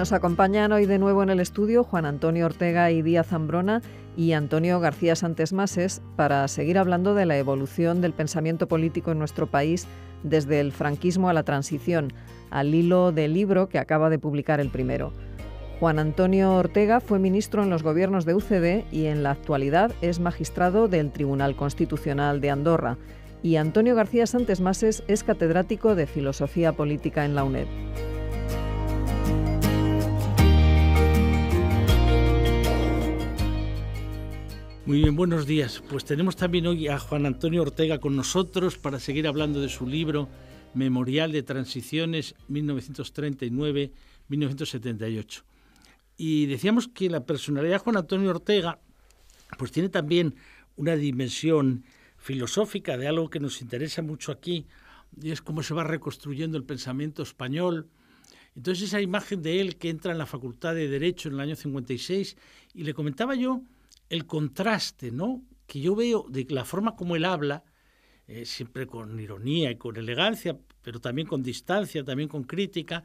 Nos acompañan hoy de nuevo en el estudio Juan Antonio Ortega y Díaz Zambrona y Antonio García Santes Mases para seguir hablando de la evolución del pensamiento político en nuestro país desde el franquismo a la transición, al hilo del libro que acaba de publicar el primero. Juan Antonio Ortega fue ministro en los gobiernos de UCD y en la actualidad es magistrado del Tribunal Constitucional de Andorra. Y Antonio García Santes Mases es catedrático de Filosofía Política en la UNED. Muy bien, buenos días. Pues tenemos también hoy a Juan Antonio Ortega con nosotros para seguir hablando de su libro Memorial de Transiciones 1939-1978. Y decíamos que la personalidad de Juan Antonio Ortega pues tiene también una dimensión filosófica de algo que nos interesa mucho aquí, y es cómo se va reconstruyendo el pensamiento español. Entonces esa imagen de él que entra en la Facultad de Derecho en el año 56, y le comentaba yo el contraste ¿no? que yo veo de la forma como él habla, eh, siempre con ironía y con elegancia, pero también con distancia, también con crítica,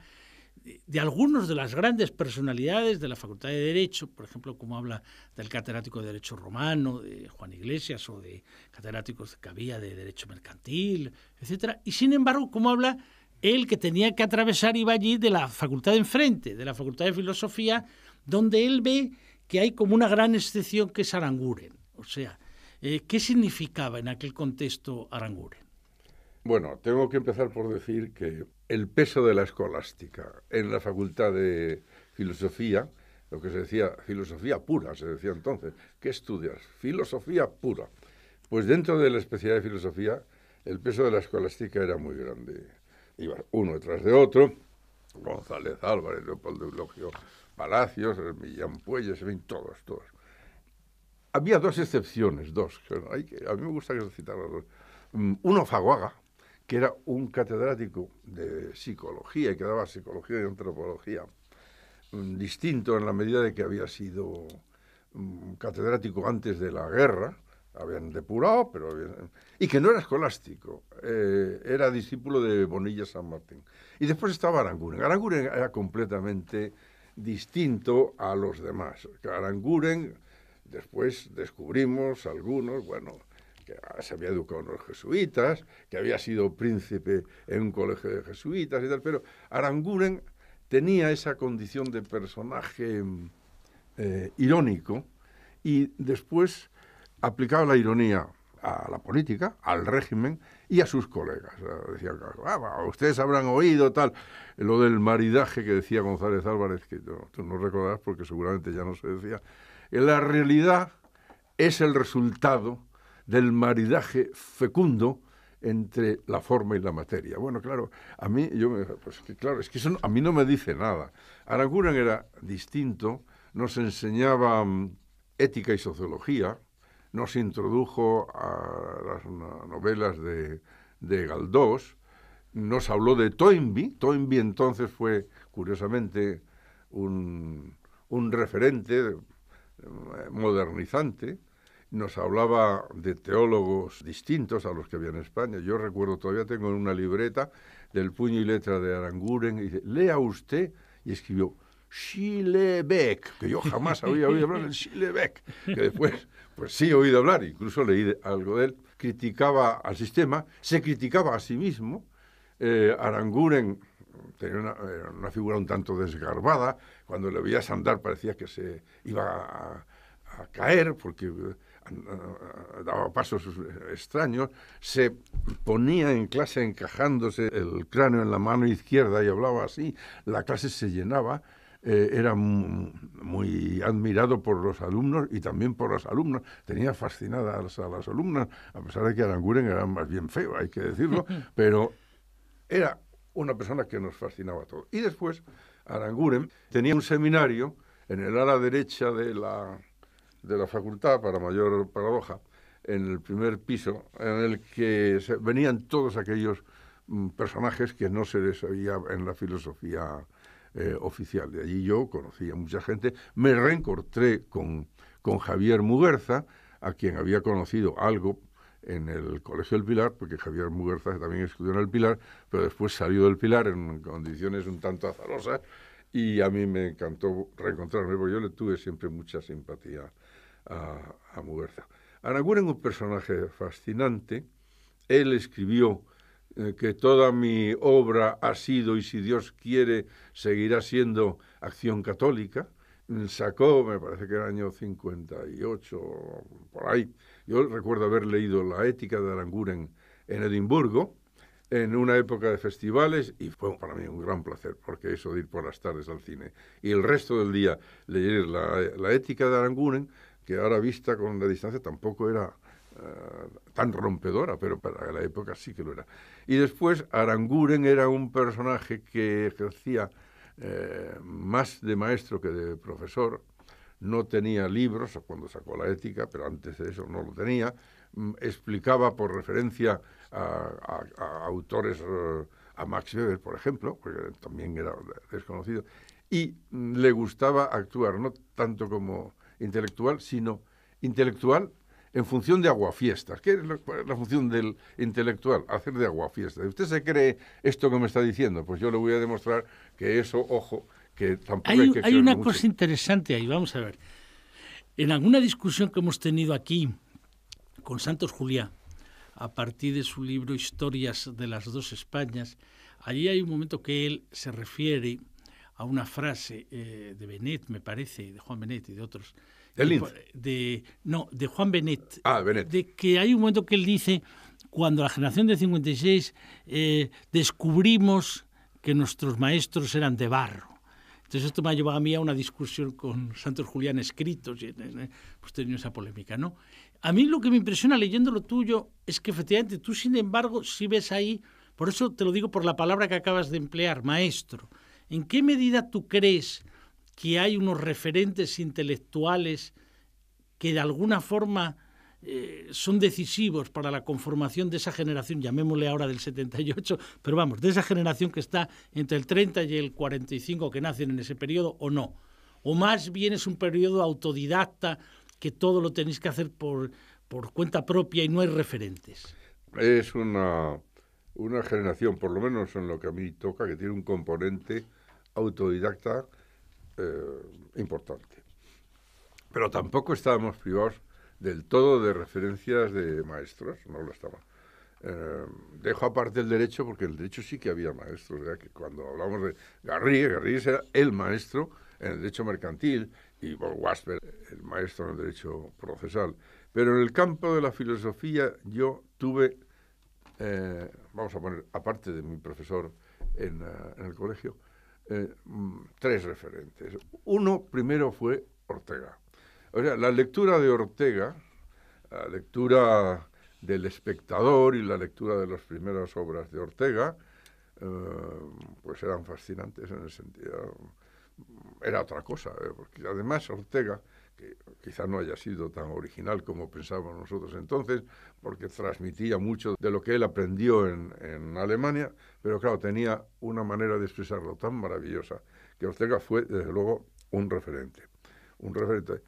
de, algunos de las grandes personalidades de la Facultad de Derecho, por ejemplo, como habla del catedrático de Derecho Romano, de Juan Iglesias, o de catedráticos que había de Derecho Mercantil, etcétera, Y sin embargo, como habla él que tenía que atravesar, iba allí de la facultad de enfrente, de la Facultad de Filosofía, donde él ve que hay como una gran excepción que es Aranguren. O sea, eh, ¿qué significaba en aquel contexto Aranguren? Bueno, tengo que empezar por decir que el peso de la escolástica en la Facultad de Filosofía, lo que se decía filosofía pura, se decía entonces, ¿qué estudias? Filosofía pura. Pues dentro de la especialidad de filosofía, el peso de la escolástica era muy grande. Iba uno tras de otro, González Álvarez, Leopoldo Eulogio Palacios, Millán Puelles, todos, todos. Había dos excepciones, dos. a mí me gusta que se las dos. Mm, uno, Faguaga, que era un catedrático de psicología y que daba psicología y antropología, mm, distinto en la medida de que había sido mm, catedrático antes de la guerra, habían depurado, pero y que no era escolástico, eh, era discípulo de Bonilla San Martín. Y después estaba Aranguren. Aranguren era completamente distinto a los demás. Aranguren, después descubrimos algunos, bueno, que se había educado en los jesuitas, que había sido príncipe en un colegio de jesuitas y tal, pero Aranguren tenía esa condición de personaje eh, irónico y después aplicaba la ironía a la política, al régimen y a sus colegas. Eh, ah, ustedes habrán oído tal, lo del maridaje que decía González Álvarez, que no, tú no recordarás porque seguramente ya no se decía. La realidad es el resultado del maridaje fecundo entre la forma y la materia. Bueno, claro, a mí, yo pues, claro, es que a mí no me dice nada. Aranguren era distinto, nos enseñaba mm, ética y sociología, nos introdujo a las novelas de, Galdós, nos habló de Toynbee. Toynbee entonces fue, curiosamente, un, un referente eh, modernizante. Nos hablaba de teólogos distintos a los que había en España. Yo recuerdo, todavía tengo en una libreta del puño y letra de Aranguren, y dice, lea usted, y escribió Schillebeck, que yo jamás había oído hablar de Schillebeck, que después, pues sí he oído hablar, incluso leí algo de él, criticaba al sistema, se criticaba a sí mismo, eh, Aranguren tenía una, figura un tanto desgarbada, cuando le veías andar parecía que se iba a, a caer porque daba pasos extraños, se ponía en clase encajándose el cráneo en la mano izquierda y hablaba así, la clase se llenaba, eh, era muy admirado por los alumnos y también por las alumnas. Tenía fascinadas a las alumnas, a pesar de que Aranguren era más bien feo, hay que decirlo, pero era una persona que nos fascinaba a todos. Y después, Aranguren tenía un seminario en el ala derecha de la, de la facultad, para mayor paradoja, en el primer piso, en el que venían todos aquellos mm, personajes que no se les había en la filosofía eh, oficial. De allí yo conocí a mucha gente, me reencontré con, con Javier Muguerza, a quien había conocido algo en el Colegio del Pilar, porque Javier Muguerza también estudió en el Pilar, pero después salió del Pilar en condiciones un tanto azarosas y a mí me encantó reencontrarme, porque yo le tuve siempre mucha simpatía a, a Muguerza. Araguren, un personaje fascinante, él escribió eh, que toda mi obra ha sido y si Dios quiere seguirá siendo acción católica, sacó, me parece que era el año 58, por ahí, yo recuerdo haber leído La ética de Aranguren en, Edimburgo, en una época de festivales y fue para mí un gran placer, porque eso de ir por las tardes al cine y el resto del día leer la, la ética de Aranguren, que ahora vista con la distancia tampoco era eh, tan rompedora, pero para la época sí que lo era. Y después Aranguren era un personaje que ejercía eh, más de maestro que de profesor, no tenía libros cuando sacó la ética, pero antes de eso no lo tenía, mm, explicaba por referencia a, a autores, eh, a Max Weber, por ejemplo, porque también era desconocido, y mm, le gustaba actuar, no tanto como intelectual, sino intelectual en función de aguafiestas. ¿Qué es la, función del intelectual? Hacer de aguafiestas. ¿Usted se cree esto que me está diciendo? Pues yo le voy a demostrar que eso, ojo, que tampoco hay, hay, hay una cosa interesante ahí, vamos a ver. En alguna discusión que hemos tenido aquí con Santos Juliá, a partir de su libro Historias de las dos Españas, allí hay un momento que él se refiere a una frase eh, de Benet, me parece, de Juan Benet y de otros, de, de, no, de Juan Benet. Ah, Benet. De que hay un momento que él dice, cuando la generación de 56 eh, descubrimos que nuestros maestros eran de barro. Entonces esto me ha llevado a mí a una discusión con Santos Julián escritos, y, eh, pues, tenido esa polémica, ¿no? A mí lo que me impresiona leyendo lo tuyo es que efectivamente tú, sin embargo, si ves ahí, por eso te lo digo por la palabra que acabas de emplear, maestro, ¿en qué medida tú crees que hay unos referentes intelectuales que de alguna forma eh, son decisivos para la conformación de esa generación, llamémosle ahora del 78, pero vamos, de esa generación que está entre el 30 y el 45 que nacen en ese periodo o no. O más bien es un periodo autodidacta que todo lo tenéis que hacer por, cuenta propia y no hay referentes. Es una, una generación, por lo menos en lo que a mí toca, que tiene un componente autodidacta eh, importante. Pero tampoco estábamos privados del todo de referencias de maestros, no lo estaba. Eh, dejo aparte el derecho porque el derecho sí que había maestros, ya que cuando hablamos de Garrigues, Garrigues era el maestro en el derecho mercantil y Wasper el maestro en el derecho procesal. Pero en el campo de la filosofía yo tuve, eh, vamos a poner, aparte de mi profesor en el colegio, eh, mm, tres referentes. Uno primero fue Ortega. O sea, la lectura de Ortega, la lectura del espectador y la lectura de las primeras obras de Ortega, eh, pues eran fascinantes en el sentido, era otra cosa, eh, porque además Ortega que quizá no haya sido tan original como pensábamos nosotros entonces, porque transmitía mucho de lo que él aprendió en, Alemania, pero claro, tenía una manera de expresarlo tan maravillosa que Ortega fue, desde luego, un referente. Un referente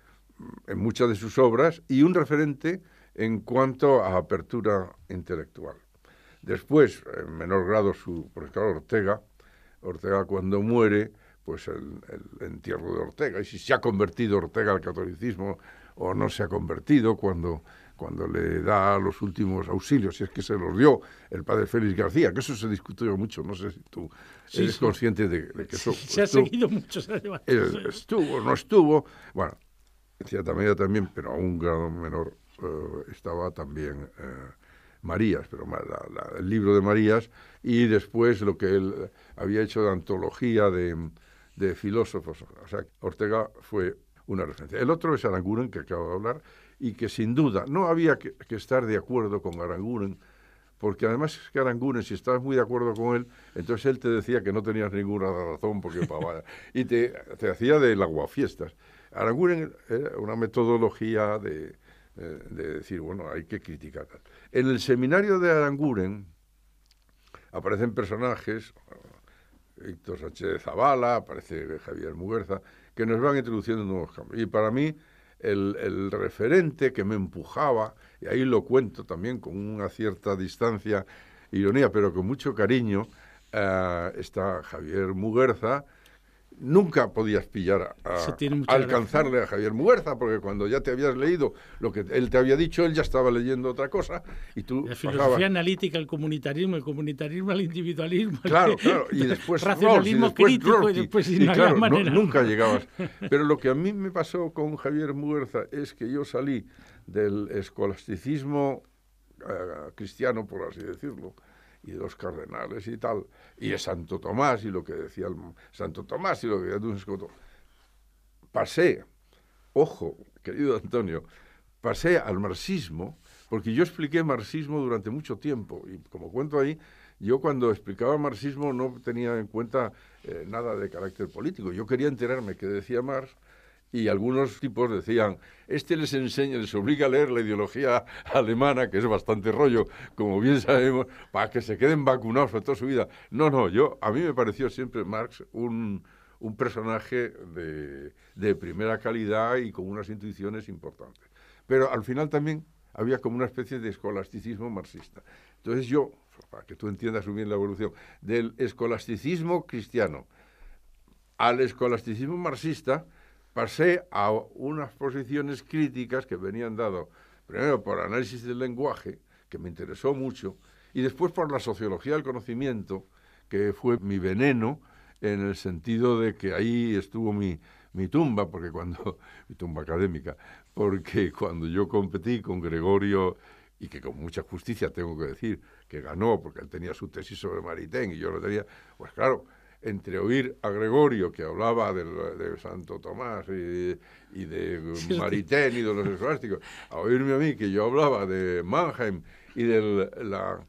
en muchas de sus obras y un referente en cuanto a apertura intelectual. Después, en menor grado, su, profesor Ortega, Ortega cuando muere, pues el, entierro de Ortega, y si se ha convertido Ortega al catolicismo o no se ha convertido cuando cuando le da los últimos auxilios, si es que se los dio el padre Félix García, que eso se discutió mucho, no sé si tú eres consciente de, que eso... se ha seguido eh, mucho, Estuvo, no estuvo, bueno, en cierta medida también, pero a un grado menor eh, estaba también eh, Marías, pero el libro de Marías, y después lo que él había hecho de antología de de filósofos. O sea, Ortega fue una referencia. El otro es Aranguren, que acabo de hablar, y que sin duda no había que, estar de acuerdo con Aranguren, porque además es que Aranguren, si estabas muy de acuerdo con él, entonces él te decía que no tenías ninguna razón, porque para. y te, te hacía del aguafiestas. Aranguren era una metodología de, eh, de decir, bueno, hay que criticar. En el seminario de Aranguren aparecen personajes, Héctor Sánchez Zavala, aparece Javier Muguerza, que nos van introduciendo nuevos cambios. Y para mí, el, referente que me empujaba, y ahí lo cuento también con una cierta distancia, ironía, pero con mucho cariño, eh, está Javier Muguerza, nunca podías pillar a, alcanzarle a Javier Muerza, porque cuando ya te habías leído lo que él te había dicho, él ya estaba leyendo otra cosa y tú... La filosofía analítica, el comunitarismo, el comunitarismo al individualismo. el, claro, y después... Racionalismo crítico y, después... nunca llegabas. Pero lo que a mí me pasó con Javier Muerza es que yo salí del escolasticismo eh, cristiano, por así decirlo, y de cardenales y tal, y de Santo Tomás y lo que decía el, Santo Tomás y lo que decía Escoto. Pasé, ojo, querido Antonio, pasé al marxismo, porque yo expliqué marxismo durante mucho tiempo, y como cuento ahí, yo cuando explicaba marxismo no tenía en cuenta eh, nada de carácter político. Yo quería enterarme qué decía Marx y algunos tipos decían, este les enseña, les obliga a leer la ideología alemana, que es bastante rollo, como bien sabemos, para que se queden vacunados por toda su vida. No, no, yo, a mí me pareció siempre Marx un, personaje de, primera calidad y con unas intuiciones importantes. Pero al final también había como una especie de escolasticismo marxista. Entonces yo, para que tú entiendas muy bien la evolución, del escolasticismo cristiano al escolasticismo marxista, pasé a unas posiciones críticas que venían dado primero por análisis del lenguaje, que me interesó mucho, y después por la sociología del conocimiento, que fue mi veneno en el sentido de que ahí estuvo mi, tumba, porque cuando mi tumba académica, porque cuando yo competí con Gregorio y que con mucha justicia tengo que decir que ganó porque él tenía su tesis sobre Maritain y yo lo tenía, pues claro, entre oír a Gregorio, que hablaba de, Santo Tomás y, de Maritén y de los esclásticos, a oírme a mí, que yo hablaba de Mannheim y de la,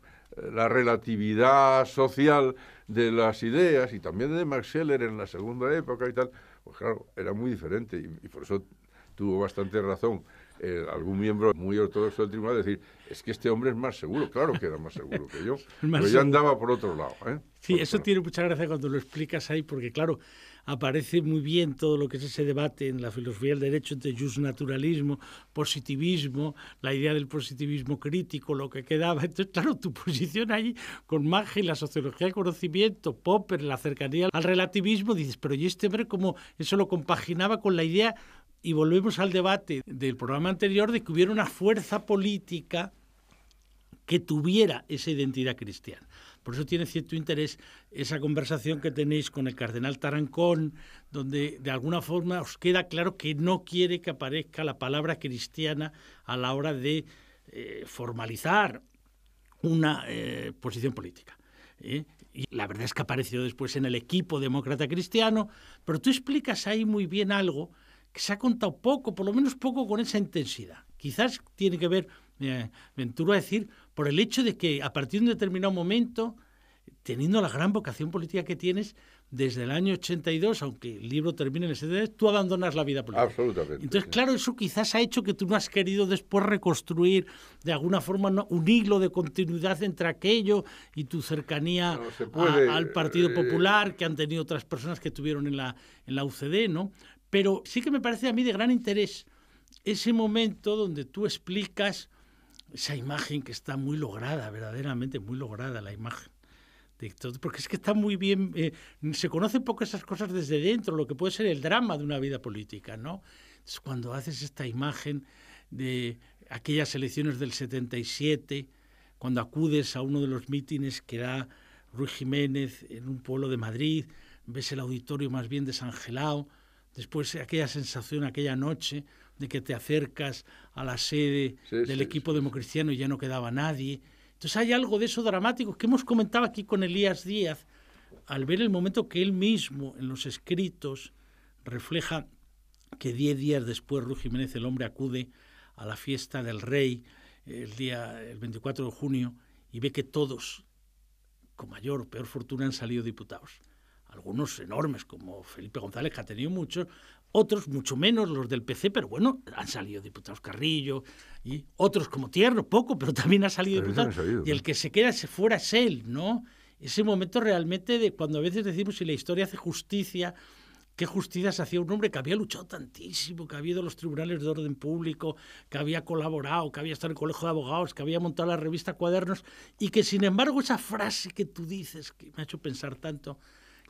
relatividad social de las ideas y también de Max Scheler en la segunda época y tal, pues claro, era muy diferente y, por eso tuvo bastante razón eh, algún miembro muy ortodoxo del tribunal decir, es que este hombre es más seguro, claro que era más seguro que yo, pero ya andaba por otro lado. ¿eh? Sí, eso tiene mucha gracia cuando lo explicas ahí, porque claro, aparece muy bien todo lo que es ese debate en la filosofía del derecho entre naturalismo, positivismo, la idea del positivismo crítico, lo que quedaba. Entonces, claro, tu posición ahí con Magia y la sociología del conocimiento, Popper, la cercanía al relativismo, dices, pero ¿y este hombre cómo eso lo compaginaba con la idea? Y volvemos al debate del programa anterior de que hubiera una fuerza política que tuviera esa identidad cristiana. Por eso tiene cierto interés esa conversación que tenéis con el cardenal Tarancón, donde de alguna forma os queda claro que no quiere que aparezca la palabra cristiana a la hora de eh, formalizar una eh, posición política. ¿eh? Y la verdad es que apareció después en el equipo demócrata cristiano, pero tú explicas ahí muy bien algo que se ha contado poco, por lo menos poco con esa intensidad. Quizás tiene que ver, me aventuro a decir, por el hecho de que a partir de un determinado momento, teniendo la gran vocación política que tienes, desde el año 82, aunque el libro termine en el 73, tú abandonas la vida política. Absolutamente. Entonces, claro, eso quizás ha hecho que tú no has querido después reconstruir de alguna forma un hilo de continuidad entre aquello y tu cercanía al Partido eh, Popular que han tenido otras personas que tuvieron en la, en la UCD, ¿no? Pero sí que me parece a mí de gran interés ese momento donde tú explicas esa imagen que está muy lograda, verdaderamente muy lograda la imagen. De porque es que está muy bien, eh, se conocen poco esas cosas desde dentro, lo que puede ser el drama de una vida política, ¿no? cuando haces esta imagen de aquellas elecciones del 77, cuando acudes a uno de los mítines que da Ruiz Jiménez en un pueblo de Madrid, ves el auditorio más bien desangelado, después aquella sensación, aquella noche, de que te acercas a la sede del equipo democristiano y ya no quedaba nadie. Entonces hay algo de eso dramático que hemos comentado aquí con Elías Díaz, al ver el momento que él mismo en los escritos refleja que diez días después Ruy Jiménez el hombre acude a la fiesta del rey el día el 24 de junio y ve que todos con mayor o peor fortuna han salido diputados algunos enormes, como Felipe González, que ha tenido muchos, otros mucho menos los del PC, pero bueno, han salido diputados Carrillo y otros como Tierno, poco, pero también ha salido diputados. y el que se queda se fuera es él, ¿no? Ese momento realmente de cuando a veces decimos si la historia hace justicia, qué justicia se hacía un hombre que había luchado tantísimo, que había ido a los tribunales de orden público, que había colaborado, que había estado en el colegio de abogados, que había montado la revista Cuadernos y que sin embargo esa frase que tú dices, que me ha hecho pensar tanto,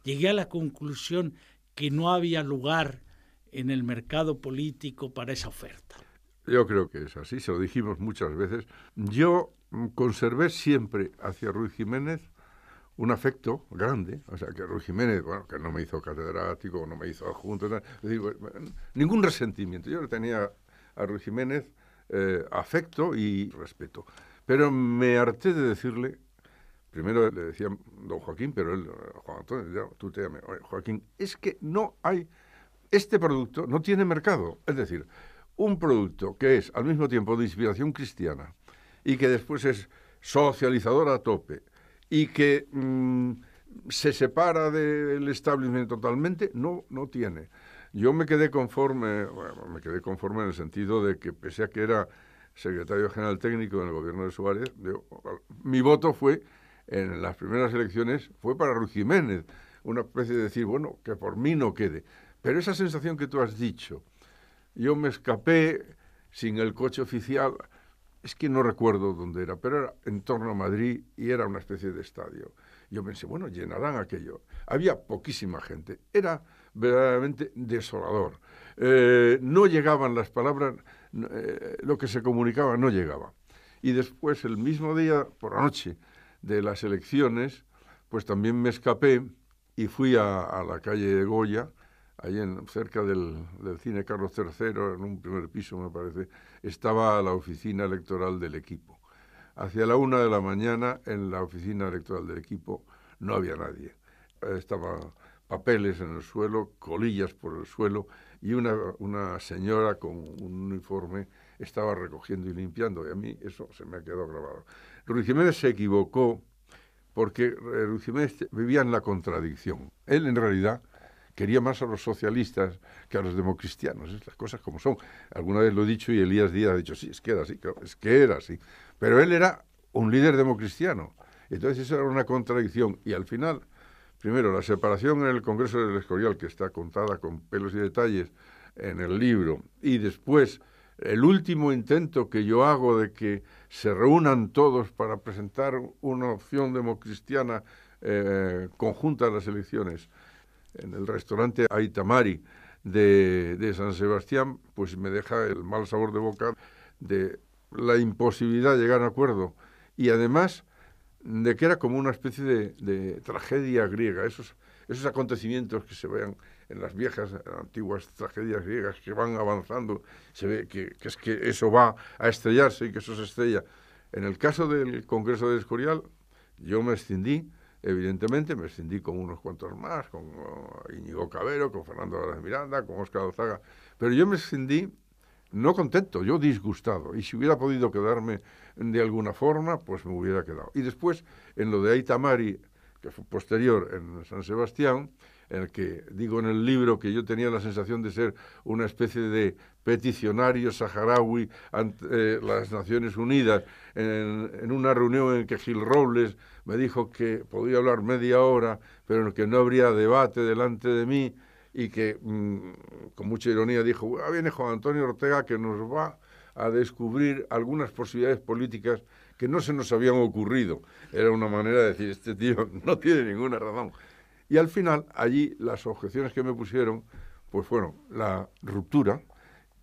llegué a la conclusión que no había lugar en el mercado político para esa oferta. Yo creo que es así, se lo dijimos muchas veces. Yo mm, conservé siempre hacia Ruiz Jiménez un afecto grande, o sea, que Ruiz Jiménez, bueno, que no me hizo catedrático, no me hizo adjunto, ningún resentimiento. Yo le tenía a Ruiz Jiménez eh, afecto y respeto. Pero me harté de decirle, primero le decía don Joaquín, pero él, Juan Antonio, tú te oye, Joaquín, es que no hay este producto no tiene mercado. Es decir, un producto que es al mismo tiempo de inspiración cristiana y que después es socializador a tope y que mm, se separa del establishment totalmente, no, no tiene. Yo me quedé conforme, me quedé conforme en el sentido de que pese a que era secretario general técnico en el gobierno de Suárez, mi voto fue en las primeras elecciones fue para Ruiz Jiménez, una especie de decir, bueno, que por mí no quede. Pero esa sensación que tú has dicho, yo me escapé sin el coche oficial, es que no recuerdo dónde era, pero era en torno a Madrid y era una especie de estadio. Yo pensé, bueno, llenarán aquello. Había poquísima gente, era verdaderamente desolador. Eh, no llegaban las palabras, eh, lo que se comunicaba no llegaba. Y después, el mismo día, por la noche de las elecciones, pues también me escapé y fui a la calle de Goya, ahí cerca del, cine Carlos III, en un primer piso me parece, estaba la oficina electoral del equipo. Hacia la una de la mañana en la oficina electoral del equipo no había nadie. Estaban papeles en el suelo, colillas por el suelo y una, una señora con un uniforme estaba recogiendo y limpiando. Y a mí eso se me ha quedado grabado. Ruiz Jiménez se equivocó porque eh, Ruiz Jiménez vivía en la contradicción. Él en realidad quería más a los socialistas que a los democristianos. Es las cosas como son. Alguna vez lo he dicho y Elías Díaz ha dicho, sí, es que era así, es que era así. Pero él era un líder democristiano. Entonces eso era una contradicción. Y al final, primero, la separación en el Congreso del Escorial, que está contada con pelos y detalles en el libro, y después el último intento que yo hago de que se reúnan todos para presentar una opción democristiana eh, conjunta a las elecciones en el restaurante Aitamari de, San Sebastián, pues me deja el mal sabor de boca de la imposibilidad de llegar a acuerdo. Y además de que era como una especie de, tragedia griega, esos, esos acontecimientos que se vean en las viejas, antiguas tragedias griegas que van avanzando, se ve que, que, es que eso va a estrellarse y que eso se estrella. En el caso del Congreso de Escorial, yo me extendí Evidentemente me escindí con unos cuantos más, con eh, Íñigo Cabero, con Fernando Álvarez Miranda, con Óscar Ozaga, pero yo me escindí no contento, yo disgustado. Y si hubiera podido quedarme de alguna forma, pues me hubiera quedado. Y después, en lo de Aitamari, que fue posterior en San Sebastián, en el que digo en el libro que yo tenía la sensación de ser una especie de peticionario saharaui ante eh, las Naciones Unidas, en, una reunión en que Gil Robles me dijo que podía hablar media hora, pero que no habría debate delante de mí y que mm, con mucha ironía dijo, ah, viene Juan Antonio Ortega que nos va a descubrir algunas posibilidades políticas que no se nos habían ocurrido. Era una manera de decir, este tío no tiene ninguna razón. Y al final, allí las objeciones que me pusieron, pues fueron la ruptura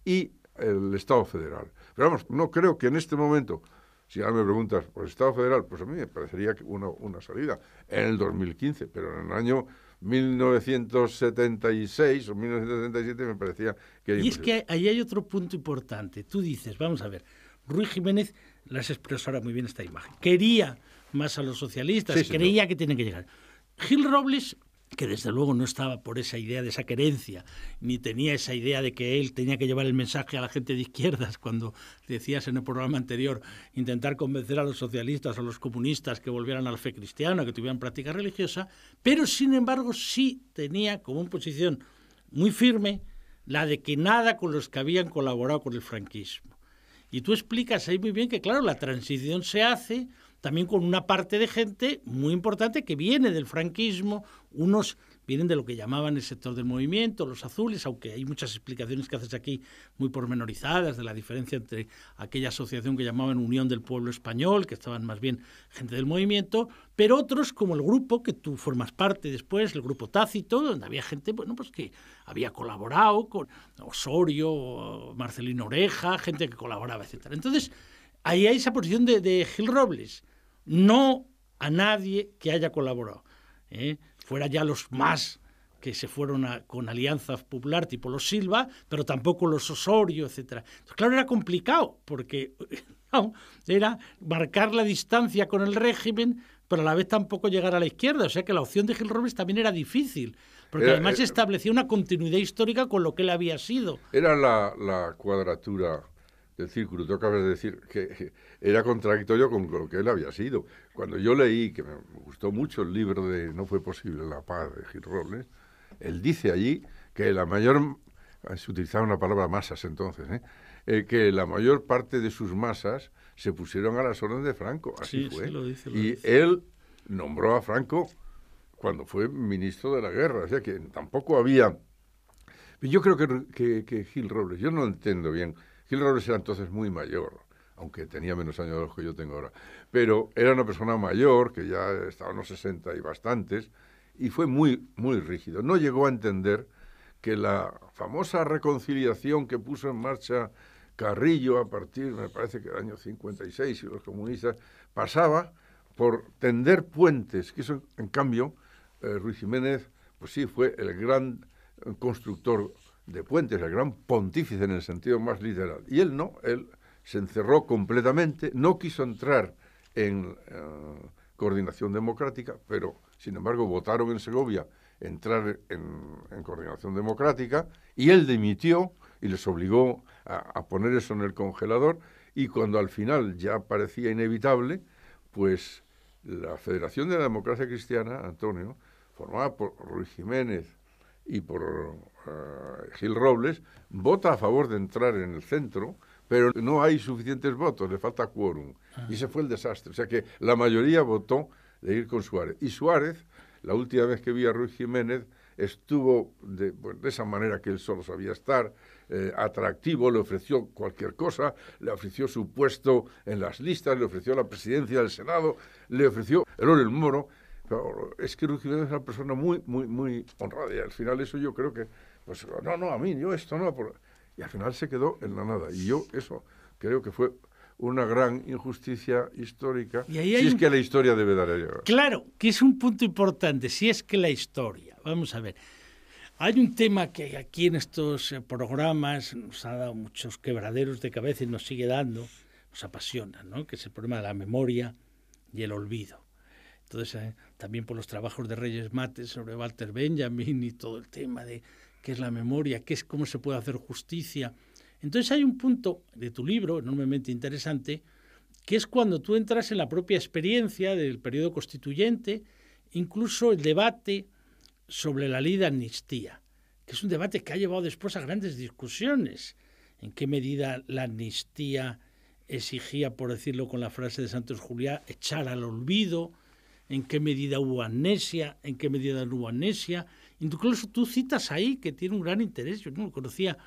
y el Estado federal. Pero vamos, no creo que en este momento, si ahora me preguntas por el Estado federal, pues a mí me parecería una, una salida en el 2015, pero en el año 1976 o 1977 me parecía que... Y es que ahí hay otro punto importante. Tú dices, vamos a ver, Ruiz Jiménez las expresó ahora muy bien esta imagen. Quería más a los socialistas, creía que tienen que llegar. Gil Robles que desde luego no estaba por esa idea de esa querencia, ni tenía esa idea de que él tenía que llevar el mensaje a la gente de izquierdas, cuando decías en el programa anterior, intentar convencer a los socialistas o a los comunistas que volvieran a la fe cristiana, que tuvieran práctica religiosa, pero sin embargo sí tenía como una posición muy firme la de que nada con los que habían colaborado con el franquismo. Y tú explicas ahí muy bien que, claro, la transición se hace también con una parte de gente muy importante que viene del franquismo, unos vienen de lo que llamaban el sector del movimiento, los azules, aunque hay muchas explicaciones que haces aquí muy pormenorizadas de la diferencia entre aquella asociación que llamaban Unión del Pueblo Español, que estaban más bien gente del movimiento, pero otros como el grupo que tú formas parte después, el grupo Tácito, donde había gente, bueno, pues que había colaborado con Osorio, Marcelino Oreja, gente que colaboraba, etcétera. Entonces, ahí hay esa posición de, de Gil Robles no a nadie que haya colaborado, ¿eh? fuera ya los más que se fueron con alianzas popular tipo los Silva, pero tampoco los Osorio, etc. claro, era complicado porque era marcar la distancia con el régimen, pero a la vez tampoco llegar a la izquierda. O sea que la opción de Gil Robles también era difícil, porque además eh, establecía una continuidad histórica con lo que él había sido. Era la, la cuadratura el círculo. Tú acabas de decir que era contradictorio con lo que él había sido. Cuando yo leí, que me gustó mucho el libro de No fue posible la paz de Gil Robles, él dice allí que la mayor, ah, se utilizaba una palabra masas entonces, ¿eh? ¿eh? que la mayor parte de sus masas se pusieron a las órdenes de Franco. Así fue. y él nombró a Franco cuando fue ministro de la guerra. O sea que tampoco había... Yo creo que Gil Robles, yo no entiendo bien Gil Robles era entonces muy mayor, aunque tenía menos años de los que yo tengo ahora. Pero era una persona mayor, que ya estaba en los 60 y bastantes, y fue muy, muy rígido. No llegó a entender que la famosa reconciliación que puso en marcha Carrillo a partir, me parece que el año 56 y los comunistas, pasaba por tender puentes, que eso, en cambio, eh, Ruiz Jiménez, pues sí, fue el gran constructor de Puentes, el gran pontífice en el sentido más literal. Y él no, él se encerró completamente, no quiso entrar en eh, coordinación democrática, pero sin embargo votaron en Segovia entrar en, coordinación democrática y él dimitió y les obligó a, a, poner eso en el congelador y cuando al final ya parecía inevitable, pues la Federación de la Democracia Cristiana, Antonio, formada por Ruiz Jiménez y por eh, Gil Robles, vota a favor de entrar en el centro, pero no hay suficientes votos, le falta quórum. Ah. Y ese fue el desastre. O sea que la mayoría votó de ir con Suárez. Y Suárez, la última vez que vi a Ruiz Jiménez, estuvo de, esa manera que él solo sabía estar, eh, atractivo, le ofreció cualquier cosa, le ofreció su puesto en las listas, le ofreció la presidencia del Senado, le ofreció el oro el moro. es que Ruiz Jiménez es una persona muy, muy, muy honrada y al final eso yo creo que pues no, no, a mí, yo esto no. Y al final se quedó en la nada. Y yo eso creo que fue una gran injusticia histórica, y ahí si es que la historia debe dar a llegar. Claro, que es un punto importante, si es que la historia, vamos a ver, hay un tema que aquí en estos eh, programas nos ha dado muchos quebraderos de cabeza y nos sigue dando, nos apasiona, ¿no? que es el problema de la memoria y el olvido. Entonces, eh, también por los trabajos de Reyes Mate sobre Walter Benjamin y todo el tema de qué es la memoria, qué es cómo se puede hacer justicia. Entonces hay un punto de tu libro enormemente interesante, que es cuando tú entras en la propia experiencia del periodo constituyente, incluso el debate sobre la ley de amnistía, que es un debate que ha llevado después a grandes discusiones, en qué medida la amnistía exigía, por decirlo con la frase de Santos Juliá, echar al olvido, en qué medida hubo amnesia, en qué medida no hubo amnesia, Incluso tú citas ahí que tiene un gran interés, yo no conocía,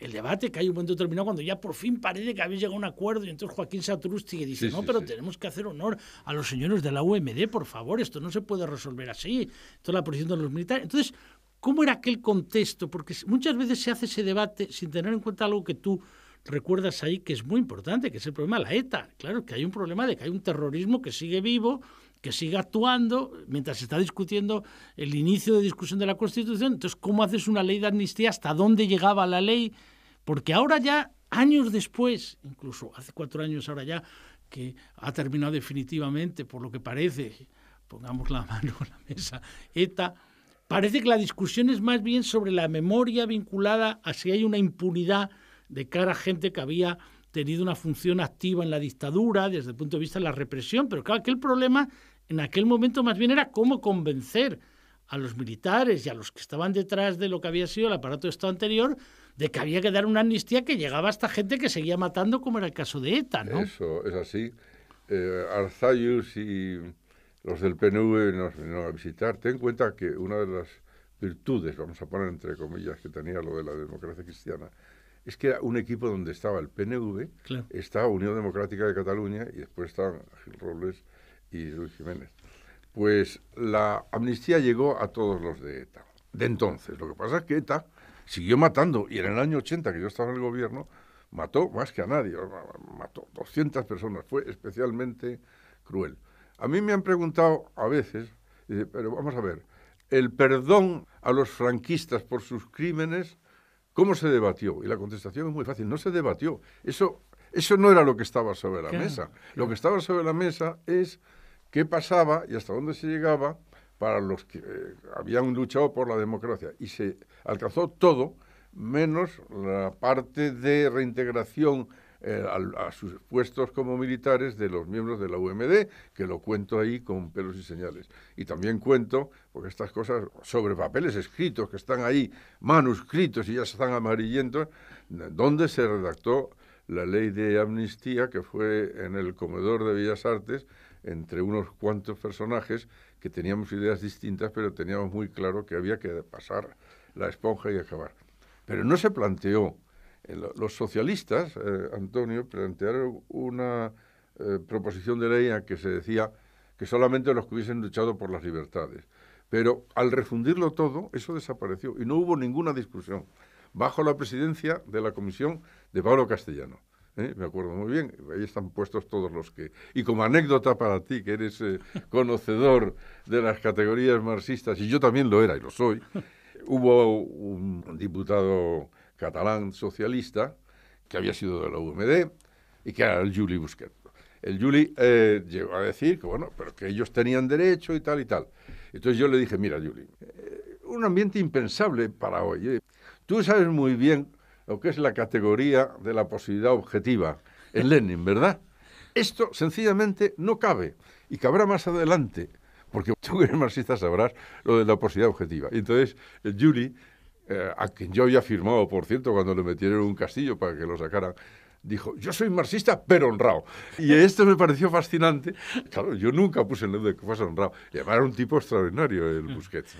el debate que hay un momento determinado cuando ya por fin parece que habéis llegado a un acuerdo y entonces Joaquín que dice, no, pero tenemos que hacer honor a los señores de la UMD, por favor, esto no se puede resolver así, toda la posición de los militares. Entonces, ¿cómo era aquel contexto? Porque muchas veces se hace ese debate sin tener en cuenta algo que tú recuerdas ahí que es muy importante, que es el problema de la ETA. Claro, que hay un problema de que hay un terrorismo que sigue vivo, que siga actuando mientras se está discutiendo el inicio de discusión de la Constitución. Entonces, ¿cómo haces una ley de amnistía? ¿Hasta dónde llegaba la ley? Porque ahora ya, años después, incluso hace cuatro años ahora ya, que ha terminado definitivamente, por lo que parece, pongamos la mano en la mesa, parece que la discusión es más bien sobre la memoria vinculada a si hay una impunidad de cara a gente que había tenido una función activa en la dictadura desde el punto de vista de la represión, pero claro, aquel problema en aquel momento más bien era cómo convencer a los militares y a los que estaban detrás de lo que había sido el aparato de Estado anterior de que había que dar una amnistía que llegaba hasta gente que seguía matando, como era el caso de ETA, ¿no? Eso, es así. Eh, Arzayus y los del PNV nos vinieron a visitar. Ten en cuenta que una de las virtudes, vamos a poner entre comillas, que tenía lo de la democracia cristiana, es que era un equipo donde estaba el PNV, estaba Unión Democrática de Cataluña y después estaban Gil Robles y Luis Jiménez. Pues la amnistía llegó a todos los de ETA. De entonces, lo que pasa es que ETA siguió matando y en el año 80 que yo estaba en el gobierno mató más que a nadie, mató 200 personas, fue especialmente cruel. A mí me han preguntado a veces, pero vamos a ver, el perdón a los franquistas por sus crímenes ¿Cómo se debatió? Y la contestación es muy fácil, no se debatió. Eso, eso no era lo que estaba sobre la mesa. Lo que estaba sobre la mesa es qué pasaba y hasta dónde se llegaba para los que eh, habían luchado por la democracia. Y se alcanzó todo menos la parte de reintegración eh, a, sus puestos como militares de los miembros de la UMD, que lo cuento ahí con pelos y señales. Y también cuento, porque estas cosas sobre papeles escritos que están ahí, manuscritos y ya están amarillentos, donde se redactó la ley de amnistía que fue en el comedor de Bellas Artes entre unos cuantos personajes que teníamos ideas distintas, pero teníamos muy claro que había que pasar la esponja y acabar. Pero no se planteó eh, los socialistas, eh, Antonio, plantearon una eh, proposición de ley en que se decía que solamente los que hubiesen luchado por las libertades. Pero al refundirlo todo, eso desapareció y no hubo ninguna discusión. Bajo la presidencia de la comisión de Pablo Castellano. Me acuerdo muy bien, ahí están puestos todos los que. Y como anécdota para ti, que eres conocedor de las categorías marxistas, y yo también lo era y lo soy, hubo un diputado catalán socialista, que había sido de la UMD, y que era el Juli Busquet. El Juli eh, llegó a decir que, bueno, pero que ellos tenían derecho y tal y tal. Entonces yo le dije, mira, Juli, eh, un ambiente impensable para hoy. Eh. Tú sabes muy bien lo que es la categoría de la posibilidad objetiva en Lenin, ¿verdad? Esto sencillamente no cabe y cabrá más adelante, porque tú que eres marxista sabrás lo de la posibilidad objetiva. Y entonces, el Juli. Eh, a quien yo había firmado, por cierto, cuando le metieron un castillo para que lo sacaran, dijo, yo soy marxista, pero honrado. Y esto me pareció fascinante. Claro, yo nunca puse en de que fuese honrado. Y era un tipo extraordinario el mm. Busquets.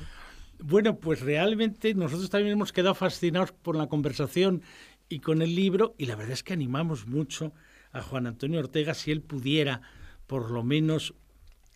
Bueno, pues realmente nosotros también hemos quedado fascinados por la conversación y con el libro, y la verdad es que animamos mucho a Juan Antonio Ortega si él pudiera, por lo menos,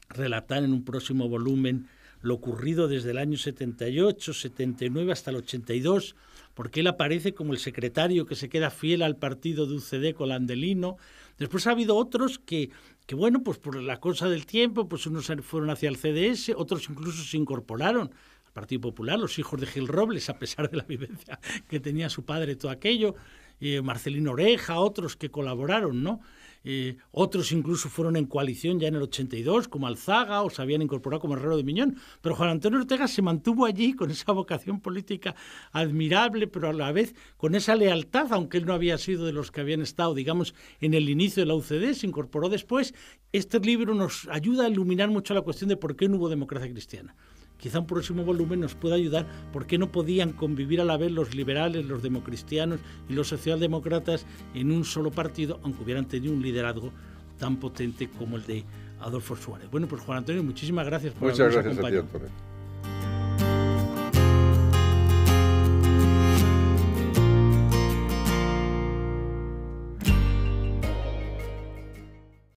relatar en un próximo volumen lo ocurrido desde el año 78, 79 hasta el 82, porque él aparece como el secretario que se queda fiel al partido de UCD con Landelino. Después ha habido otros que, que, bueno, pues por la cosa del tiempo, pues unos fueron hacia el CDS, otros incluso se incorporaron al Partido Popular, los hijos de Gil Robles, a pesar de la vivencia que tenía su padre, todo aquello. Eh, Marcelino Oreja, otros que colaboraron, ¿no? Eh, otros incluso fueron en coalición ya en el 82, como Alzaga, o se habían incorporado como Herrero de Miñón. Pero Juan Antonio Ortega se mantuvo allí con esa vocación política admirable, pero a la vez con esa lealtad, aunque él no había sido de los que habían estado, digamos, en el inicio de la UCD, se incorporó después. Este libro nos ayuda a iluminar mucho la cuestión de por qué no hubo democracia cristiana. Quizá un próximo volumen nos pueda ayudar porque no podían convivir a la vez los liberales, los democristianos y los socialdemócratas en un solo partido, aunque hubieran tenido un liderazgo tan potente como el de Adolfo Suárez. Bueno, pues Juan Antonio, muchísimas gracias por Muchas gracias A ti,